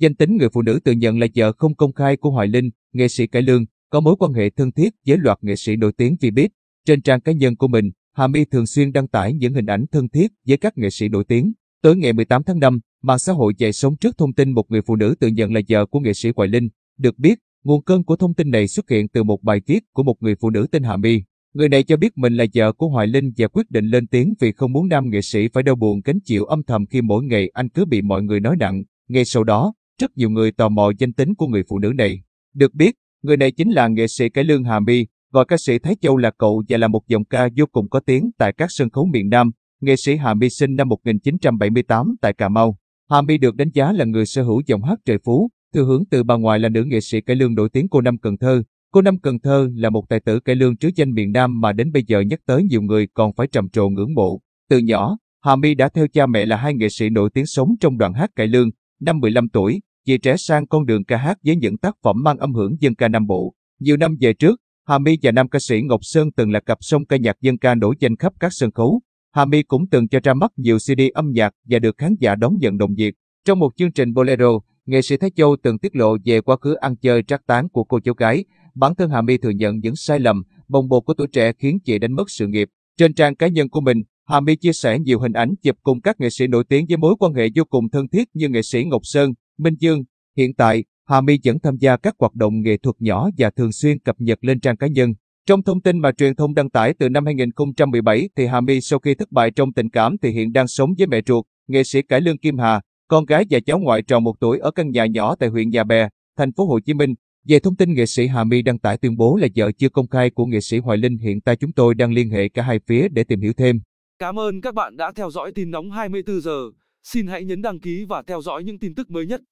Danh tính người phụ nữ tự nhận là vợ không công khai của Hoài Linh, nghệ sĩ cải lương, có mối quan hệ thân thiết với loạt nghệ sĩ nổi tiếng vì biết. Trên trang cá nhân của mình, Hà Y thường xuyên đăng tải những hình ảnh thân thiết với các nghệ sĩ nổi tiếng. Tới ngày 18 tháng 5, mạng xã hội dậy sóng trước thông tin một người phụ nữ tự nhận là vợ của nghệ sĩ Hoài Linh. Được biết, nguồn cơn của thông tin này xuất hiện từ một bài viết của một người phụ nữ tên Hà Y. Người này cho biết mình là vợ của Hoài Linh và quyết định lên tiếng vì không muốn nam nghệ sĩ phải đau buồn gánh chịu âm thầm khi mỗi ngày anh cứ bị mọi người nói nặng. Ngay sau đó, rất nhiều người tò mò danh tính của người phụ nữ này. Được biết, người này chính là nghệ sĩ cải lương Hà My, gọi ca sĩ Thái Châu là cậu và là một giọng ca vô cùng có tiếng tại các sân khấu miền Nam. Nghệ sĩ Hà My sinh năm 1978 tại Cà Mau. Hà My được đánh giá là người sở hữu giọng hát trời phú, thừa hưởng từ bà ngoại là nữ nghệ sĩ cải lương nổi tiếng cô năm Cần Thơ. Cô năm Cần Thơ là một tài tử cải lương trứ danh miền Nam mà đến bây giờ nhắc tới nhiều người còn phải trầm trồ ngưỡng mộ. Từ nhỏ, Hà My đã theo cha mẹ là hai nghệ sĩ nổi tiếng sống trong đoàn hát cải lương. Năm 15 tuổi, chị trẻ sang con đường ca hát với những tác phẩm mang âm hưởng dân ca Nam Bộ. Nhiều năm về trước, Hà My và nam ca sĩ Ngọc Sơn từng là cặp song ca nhạc dân ca nổi danh khắp các sân khấu. Hà My cũng từng cho ra mắt nhiều CD âm nhạc và được khán giả đón nhận đồng nhiệt. Trong một chương trình Bolero, nghệ sĩ Thái Châu từng tiết lộ về quá khứ ăn chơi trác tán của cô cháu gái. Bản thân Hà My thừa nhận những sai lầm, bồng bột của tuổi trẻ khiến chị đánh mất sự nghiệp. Trên trang cá nhân của mình, Hà My chia sẻ nhiều hình ảnh chụp cùng các nghệ sĩ nổi tiếng với mối quan hệ vô cùng thân thiết như nghệ sĩ Ngọc Sơn, Minh Dương. Hiện tại, Hà My vẫn tham gia các hoạt động nghệ thuật nhỏ và thường xuyên cập nhật lên trang cá nhân. Trong thông tin mà truyền thông đăng tải từ năm 2017 thì Hà My sau khi thất bại trong tình cảm thì hiện đang sống với mẹ ruột, nghệ sĩ cải lương Kim Hà, con gái và cháu ngoại tròn một tuổi ở căn nhà nhỏ tại huyện Nhà Bè, thành phố Hồ Chí Minh. Về thông tin nghệ sĩ Hà My đăng tải tuyên bố là vợ chưa công khai của nghệ sĩ Hoài Linh hiện tại chúng tôi đang liên hệ cả hai phía để tìm hiểu thêm. Cảm ơn các bạn đã theo dõi tin nóng 24 giờ. Xin hãy nhấn đăng ký và theo dõi những tin tức mới nhất.